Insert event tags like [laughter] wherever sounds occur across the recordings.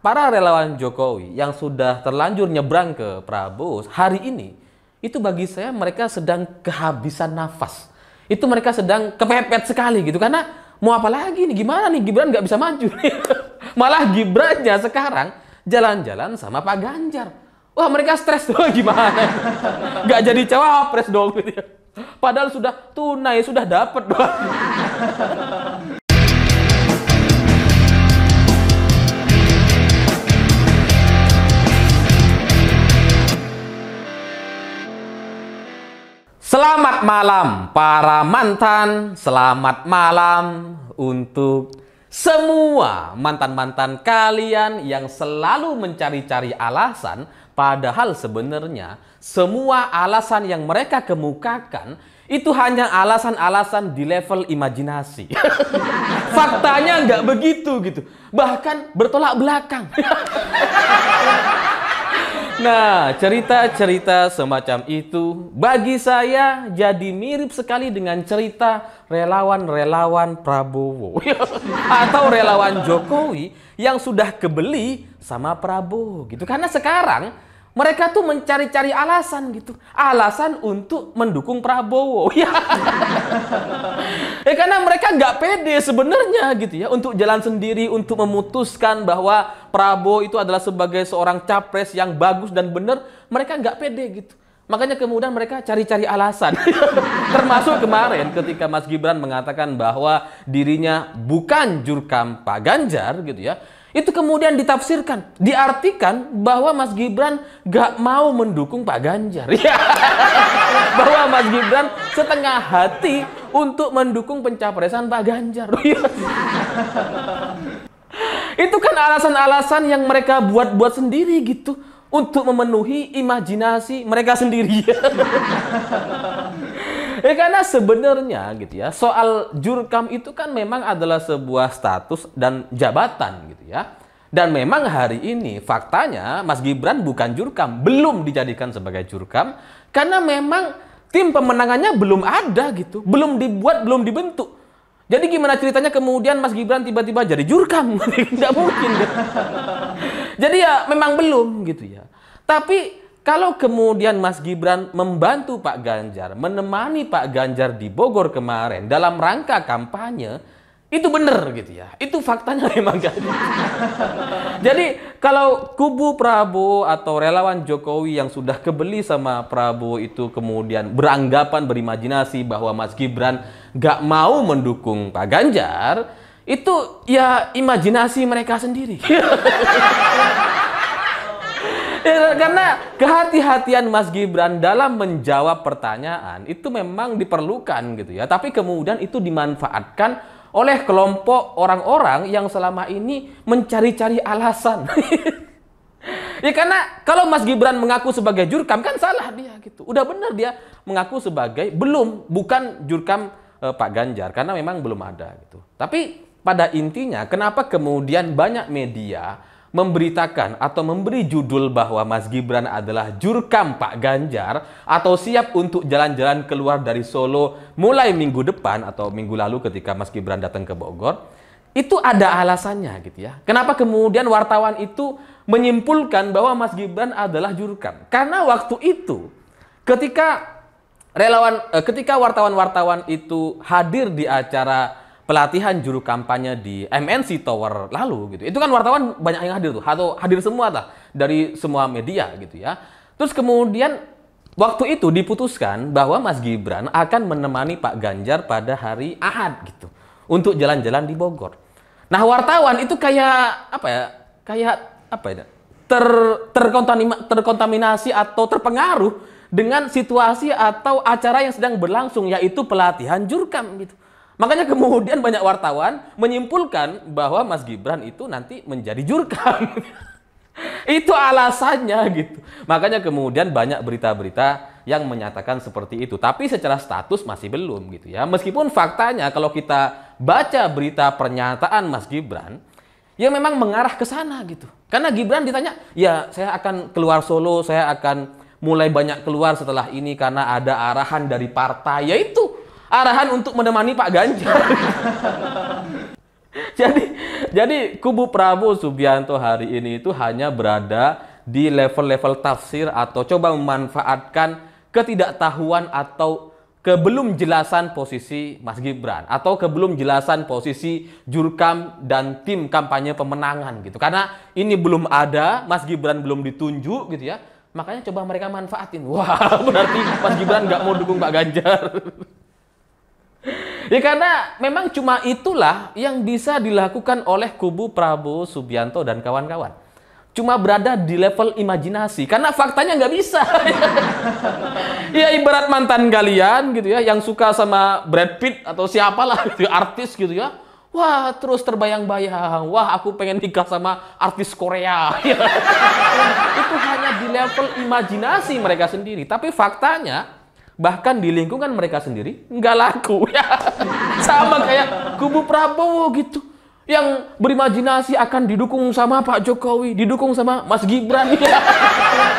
para relawan Jokowi yang sudah terlanjur nyebrang ke Prabowo hari ini itu bagi saya mereka sedang kehabisan nafas. Itu mereka sedang kepepet sekali gitu karena mau apa lagi nih gimana nih Gibran nggak bisa maju [laughs] Malah Gibrannya sekarang jalan-jalan sama Pak Ganjar. Wah mereka stres tuh [laughs] gimana? Gak jadi cawapres dong [laughs] Padahal sudah tunai, sudah dapet dong. malam para mantan, selamat malam untuk semua mantan-mantan kalian yang selalu mencari-cari alasan padahal sebenarnya semua alasan yang mereka kemukakan itu hanya alasan-alasan di level imajinasi. [laughs] Faktanya nggak begitu gitu. Bahkan bertolak belakang. [laughs] Nah, cerita-cerita semacam itu bagi saya jadi mirip sekali dengan cerita relawan-relawan Prabowo [laughs] atau relawan Jokowi yang sudah kebeli sama Prabowo gitu. Karena sekarang mereka tuh mencari-cari alasan gitu. Alasan untuk mendukung Prabowo. [laughs] Ya. ya karena mereka nggak pede sebenarnya gitu ya untuk jalan sendiri untuk memutuskan bahwa Prabowo itu adalah sebagai seorang capres yang bagus dan benar, mereka nggak pede gitu. Makanya kemudian mereka cari-cari alasan. [laughs] Termasuk kemarin ketika Mas Gibran mengatakan bahwa dirinya bukan jurkam Pak Ganjar gitu ya. Itu kemudian ditafsirkan, diartikan bahwa Mas Gibran gak mau mendukung Pak Ganjar. [laughs] Ya. bahwa Mas Gibran setengah hati untuk mendukung pencapresan Pak Ganjar. [laughs] Ya. Itu kan alasan-alasan yang mereka buat-buat sendiri gitu untuk memenuhi imajinasi mereka sendiri. [laughs] ya karena sebenarnya gitu ya, soal jurkam itu kan memang adalah sebuah status dan jabatan gitu ya. Dan memang hari ini faktanya Mas Gibran bukan jurkam, belum dijadikan sebagai jurkam karena memang tim pemenangannya belum ada gitu, belum dibuat, belum dibentuk. Jadi gimana ceritanya kemudian Mas Gibran tiba-tiba jadi jurkam? Tidak [laughs] mungkin. Gitu. Jadi ya memang belum gitu ya. Tapi kalau kemudian Mas Gibran membantu Pak Ganjar, menemani Pak Ganjar di Bogor kemarin dalam rangka kampanye, itu benar gitu ya. Itu faktanya [laughs] memang kan. Jadi kalau kubu Prabowo atau relawan Jokowi yang sudah kebeli sama Prabowo itu kemudian beranggapan berimajinasi bahwa Mas Gibran gak mau mendukung Pak Ganjar, itu ya imajinasi mereka sendiri. [laughs] Ya, karena kehati-hatian Mas Gibran dalam menjawab pertanyaan itu memang diperlukan gitu ya. Tapi kemudian itu dimanfaatkan oleh kelompok orang-orang yang selama ini mencari-cari alasan. [laughs] ya karena kalau Mas Gibran mengaku sebagai jurkam kan salah dia gitu. Udah benar dia mengaku sebagai belum bukan jurkam uh, Pak Ganjar karena memang belum ada gitu. Tapi pada intinya kenapa kemudian banyak media memberitakan atau memberi judul bahwa Mas Gibran adalah jurkam Pak Ganjar atau siap untuk jalan-jalan keluar dari Solo mulai minggu depan atau minggu lalu ketika Mas Gibran datang ke Bogor itu ada alasannya gitu ya. Kenapa kemudian wartawan itu menyimpulkan bahwa Mas Gibran adalah jurkam? Karena waktu itu ketika relawan eh, ketika wartawan-wartawan itu hadir di acara pelatihan juru kampanye di MNC Tower lalu gitu. Itu kan wartawan banyak yang hadir tuh, atau hadir semua lah dari semua media gitu ya. Terus kemudian waktu itu diputuskan bahwa Mas Gibran akan menemani Pak Ganjar pada hari Ahad gitu untuk jalan-jalan di Bogor. Nah, wartawan itu kayak apa ya? Kayak apa ya? Ter terkontaminasi atau terpengaruh dengan situasi atau acara yang sedang berlangsung yaitu pelatihan jurkam gitu. Makanya kemudian banyak wartawan menyimpulkan bahwa Mas Gibran itu nanti menjadi jurkam. [laughs] itu alasannya gitu. Makanya kemudian banyak berita-berita yang menyatakan seperti itu. Tapi secara status masih belum gitu ya. Meskipun faktanya kalau kita baca berita pernyataan Mas Gibran, ya memang mengarah ke sana gitu. Karena Gibran ditanya, ya saya akan keluar Solo, saya akan mulai banyak keluar setelah ini karena ada arahan dari partai yaitu arahan untuk menemani Pak Ganjar. [laughs] jadi jadi kubu Prabowo Subianto hari ini itu hanya berada di level-level tafsir atau coba memanfaatkan ketidaktahuan atau kebelum jelasan posisi Mas Gibran atau kebelum jelasan posisi Jurkam dan tim kampanye pemenangan gitu. Karena ini belum ada, Mas Gibran belum ditunjuk gitu ya Makanya coba mereka manfaatin. [laughs] Wah, berarti Mas Gibran nggak mau dukung Pak Ganjar. [laughs] ya karena memang cuma itulah yang bisa dilakukan oleh kubu Prabowo Subianto dan kawan-kawan. Cuma berada di level imajinasi. Karena faktanya nggak bisa. [laughs] ya ibarat mantan kalian gitu ya, yang suka sama Brad Pitt atau siapalah, gitu, artis gitu ya Wah, terus terbayang-bayang. Wah, aku pengen nikah sama artis Korea. [laughs] itu hanya di level imajinasi mereka sendiri. Tapi faktanya, bahkan di lingkungan mereka sendiri, nggak laku. Ya. [laughs] sama kayak kubu Prabowo gitu. Yang berimajinasi akan didukung sama Pak Jokowi, didukung sama Mas Gibran. Ya.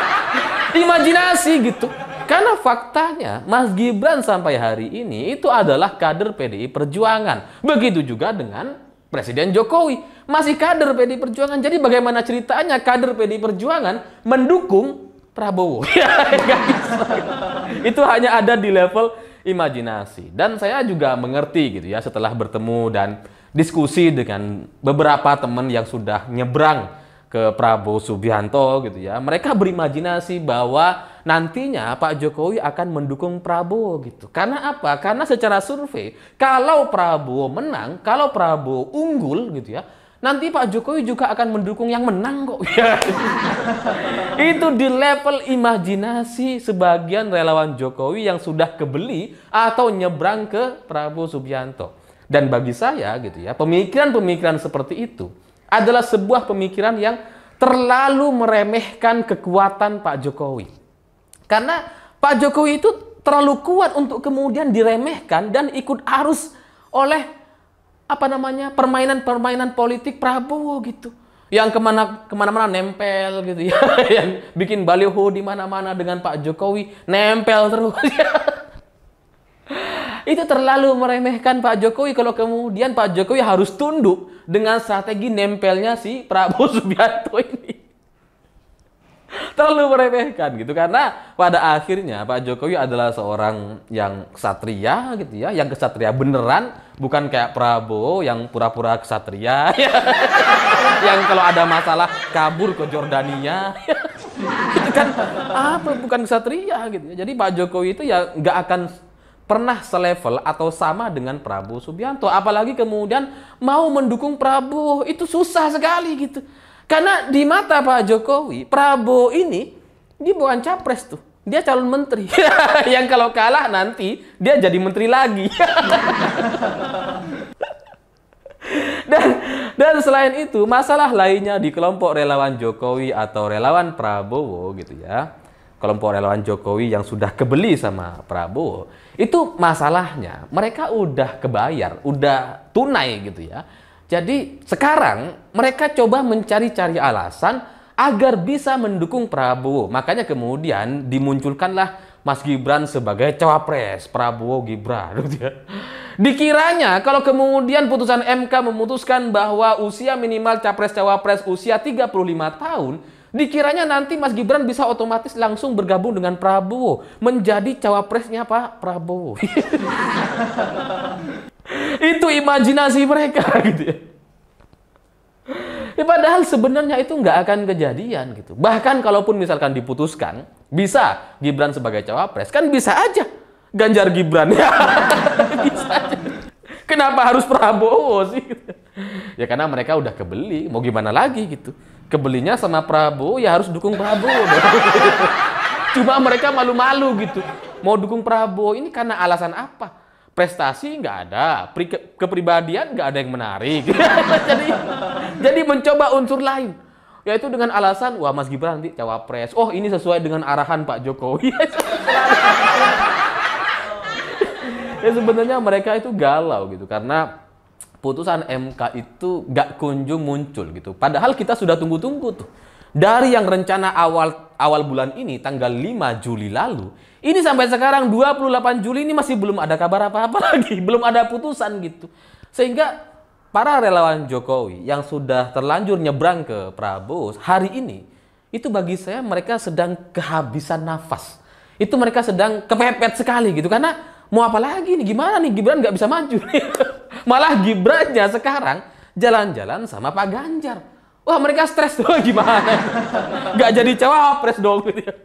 [laughs] imajinasi gitu. Karena faktanya Mas Gibran sampai hari ini itu adalah kader PDI Perjuangan. Begitu juga dengan Presiden Jokowi. Masih kader PDI Perjuangan. Jadi bagaimana ceritanya kader PDI Perjuangan mendukung Prabowo. [laughs] Ya, itu hanya ada di level imajinasi. Dan saya juga mengerti gitu ya setelah bertemu dan diskusi dengan beberapa teman yang sudah nyebrang ke Prabowo Subianto gitu ya. Mereka berimajinasi bahwa nantinya Pak Jokowi akan mendukung Prabowo gitu. Karena apa? Karena secara survei kalau Prabowo menang, kalau Prabowo unggul gitu ya, nanti Pak Jokowi juga akan mendukung yang menang kok. [laughs] itu di level imajinasi sebagian relawan Jokowi yang sudah kebeli atau nyebrang ke Prabowo Subianto. Dan bagi saya gitu ya, pemikiran-pemikiran seperti itu adalah sebuah pemikiran yang terlalu meremehkan kekuatan Pak Jokowi. Karena Pak Jokowi itu terlalu kuat untuk kemudian diremehkan dan ikut arus oleh apa namanya permainan-permainan politik Prabowo gitu yang kemana kemana-mana nempel gitu ya [laughs] yang bikin baliho di mana-mana dengan Pak Jokowi nempel terus ya. [laughs] itu terlalu meremehkan Pak Jokowi kalau kemudian Pak Jokowi harus tunduk dengan strategi nempelnya si Prabowo [laughs] Subianto ini terlalu meremehkan gitu karena pada akhirnya Pak Jokowi adalah seorang yang satria gitu ya, yang kesatria beneran bukan kayak Prabowo yang pura-pura kesatria [laughs] yang kalau ada masalah kabur ke Jordania [laughs] itu kan apa bukan kesatria gitu ya. Jadi Pak Jokowi itu ya nggak akan pernah selevel atau sama dengan Prabowo Subianto apalagi kemudian mau mendukung Prabowo itu susah sekali gitu karena di mata Pak Jokowi, Prabowo ini dia bukan capres tuh. Dia calon menteri. [laughs] yang kalau kalah nanti dia jadi menteri lagi. [laughs] dan dan selain itu, masalah lainnya di kelompok relawan Jokowi atau relawan Prabowo gitu ya. Kelompok relawan Jokowi yang sudah kebeli sama Prabowo, itu masalahnya mereka udah kebayar, udah tunai gitu ya jadi sekarang mereka coba mencari-cari alasan agar bisa mendukung Prabowo. Makanya kemudian dimunculkanlah Mas Gibran sebagai cawapres Prabowo Gibran. [laughs] Dikiranya kalau kemudian putusan MK memutuskan bahwa usia minimal capres-cawapres usia 35 tahun, dikiranya nanti Mas Gibran bisa otomatis langsung bergabung dengan Prabowo, menjadi cawapresnya Pak Prabowo. [laughs] itu imajinasi mereka [laughs] gitu ya. ya. padahal sebenarnya itu nggak akan kejadian gitu. Bahkan kalaupun misalkan diputuskan, bisa Gibran sebagai cawapres kan bisa aja Ganjar Gibran ya. [laughs] bisa aja. Kenapa harus Prabowo sih? Ya karena mereka udah kebeli, mau gimana lagi gitu. Kebelinya sama Prabowo ya harus dukung Prabowo. [laughs] Cuma mereka malu-malu gitu. Mau dukung Prabowo ini karena alasan apa? prestasi nggak ada, Pri ke kepribadian nggak ada yang menarik. [laughs] jadi jadi mencoba unsur lain yaitu dengan alasan wah Mas Gibran nanti cawapres. Oh, ini sesuai dengan arahan Pak Jokowi. [laughs] ya sebenarnya mereka itu galau gitu karena putusan MK itu nggak kunjung muncul gitu. Padahal kita sudah tunggu-tunggu tuh. Dari yang rencana awal awal bulan ini tanggal 5 Juli lalu, ini sampai sekarang 28 Juli ini masih belum ada kabar apa-apa [laughs] lagi, belum ada putusan gitu. Sehingga para relawan Jokowi yang sudah terlanjur nyebrang ke Prabowo hari ini itu bagi saya mereka sedang kehabisan nafas. Itu mereka sedang kepepet sekali gitu karena mau apa lagi nih gimana nih Gibran nggak bisa maju nih. [laughs] Malah Gibrannya sekarang jalan-jalan sama Pak Ganjar. Wah mereka stres tuh [laughs] gimana? Gak jadi cawapres dong. Gitu. Ya.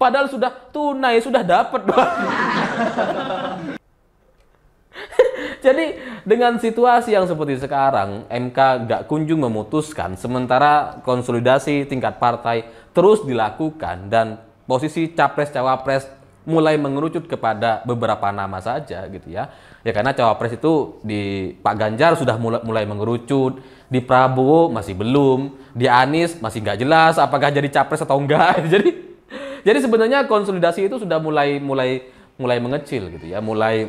Padahal sudah tunai, sudah dapat doang. [laughs] Jadi dengan situasi yang seperti sekarang, MK gak kunjung memutuskan, sementara konsolidasi tingkat partai terus dilakukan dan posisi capres cawapres mulai mengerucut kepada beberapa nama saja gitu ya. Ya karena cawapres itu di Pak Ganjar sudah mulai, mulai mengerucut, di Prabowo masih belum, di Anies masih nggak jelas apakah jadi capres atau enggak. [laughs] jadi jadi sebenarnya konsolidasi itu sudah mulai mulai mulai mengecil gitu ya, mulai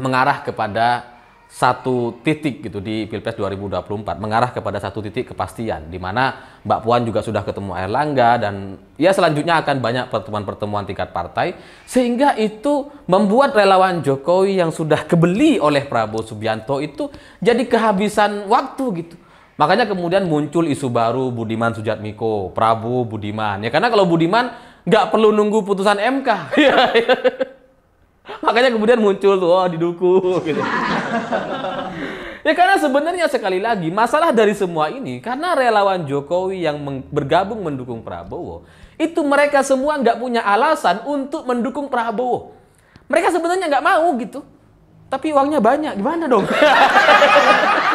mengarah kepada satu titik gitu di Pilpres 2024 mengarah kepada satu titik kepastian di mana Mbak Puan juga sudah ketemu Erlangga dan ya selanjutnya akan banyak pertemuan-pertemuan tingkat partai sehingga itu membuat relawan Jokowi yang sudah kebeli oleh Prabowo Subianto itu jadi kehabisan waktu gitu. Makanya kemudian muncul isu baru Budiman Sujatmiko, Prabowo Budiman. Ya karena kalau Budiman nggak perlu nunggu putusan MK. [laughs] Makanya kemudian muncul tuh oh didukung gitu. [laughs] ya karena sebenarnya sekali lagi masalah dari semua ini karena relawan Jokowi yang bergabung mendukung Prabowo itu mereka semua nggak punya alasan untuk mendukung Prabowo. Mereka sebenarnya nggak mau gitu, tapi uangnya banyak gimana dong?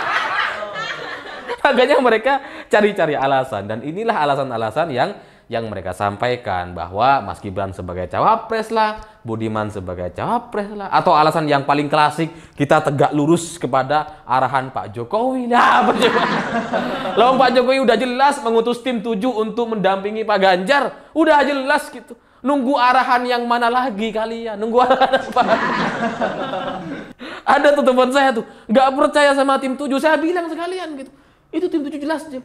[laughs] Makanya mereka cari-cari alasan dan inilah alasan-alasan yang yang mereka sampaikan bahwa Mas Gibran sebagai cawapres lah, Budiman sebagai cawapres lah, atau alasan yang paling klasik kita tegak lurus kepada arahan Pak Jokowi. lah, [laughs] Pak Loh, Pak Jokowi udah jelas mengutus tim tujuh untuk mendampingi Pak Ganjar, udah jelas gitu. Nunggu arahan yang mana lagi kalian? Ya? Nunggu arahan apa? Ada tuh teman saya tuh, nggak percaya sama tim tujuh, Saya bilang sekalian gitu. Itu tim tujuh jelas, Jim.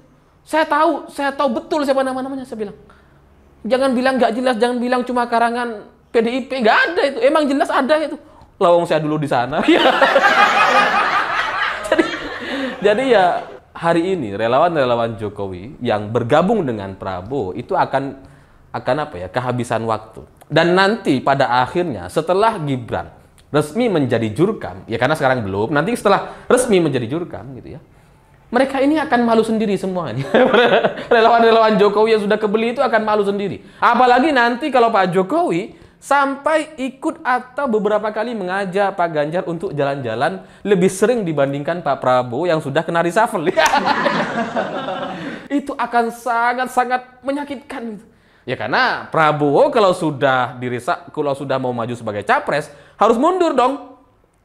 Saya tahu, saya tahu betul siapa nama-namanya. Saya bilang, jangan bilang nggak jelas, jangan bilang cuma karangan PDIP, nggak ada itu. Emang jelas ada itu. Lawang saya dulu di sana. [laughs] jadi, jadi ya hari ini relawan-relawan Jokowi yang bergabung dengan Prabowo itu akan akan apa ya kehabisan waktu. Dan nanti pada akhirnya setelah Gibran resmi menjadi jurkam, ya karena sekarang belum, nanti setelah resmi menjadi jurkam gitu ya mereka ini akan malu sendiri semuanya. [laughs] Relawan-relawan Jokowi yang sudah kebeli itu akan malu sendiri. Apalagi nanti kalau Pak Jokowi sampai ikut atau beberapa kali mengajak Pak Ganjar untuk jalan-jalan lebih sering dibandingkan Pak Prabowo yang sudah kena reshuffle. [laughs] itu akan sangat-sangat menyakitkan. Ya karena Prabowo kalau sudah dirisak, kalau sudah mau maju sebagai capres harus mundur dong.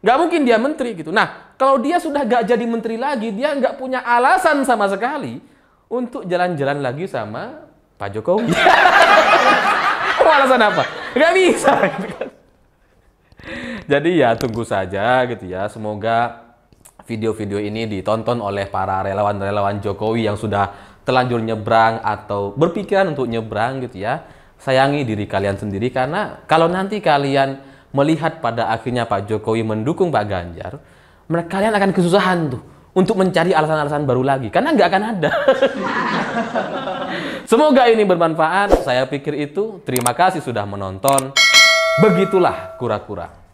Gak mungkin dia menteri gitu. Nah, kalau dia sudah gak jadi menteri lagi, dia nggak punya alasan sama sekali untuk jalan-jalan lagi sama Pak Jokowi. [laughs] oh, alasan apa? Gak bisa. Jadi ya tunggu saja gitu ya. Semoga video-video ini ditonton oleh para relawan-relawan Jokowi yang sudah telanjur nyebrang atau berpikiran untuk nyebrang gitu ya. Sayangi diri kalian sendiri karena kalau nanti kalian melihat pada akhirnya Pak Jokowi mendukung Pak Ganjar, mereka kalian akan kesusahan tuh untuk mencari alasan-alasan baru lagi karena nggak akan ada. [laughs] Semoga ini bermanfaat. Saya pikir itu. Terima kasih sudah menonton. Begitulah kura-kura.